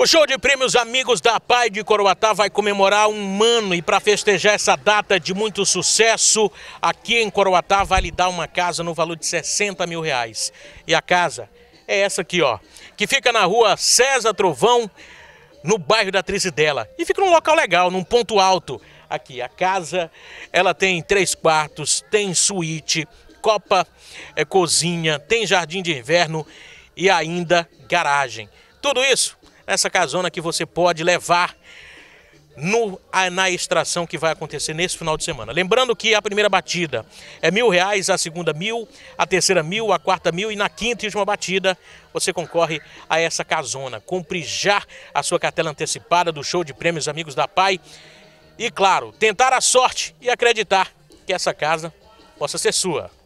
O show de prêmios Amigos da Pai de Coroatá vai comemorar um ano e para festejar essa data de muito sucesso, aqui em Coroatá vai lhe dar uma casa no valor de 60 mil reais. E a casa é essa aqui, ó, que fica na rua César Trovão, no bairro da Trizidela. E fica num local legal, num ponto alto. Aqui, a casa, ela tem três quartos, tem suíte, copa, é, cozinha, tem jardim de inverno e ainda garagem. Tudo isso essa casona que você pode levar no, na extração que vai acontecer nesse final de semana. Lembrando que a primeira batida é mil reais, a segunda mil, a terceira mil, a quarta mil e na quinta e última batida você concorre a essa casona. Compre já a sua cartela antecipada do show de prêmios Amigos da Pai e, claro, tentar a sorte e acreditar que essa casa possa ser sua.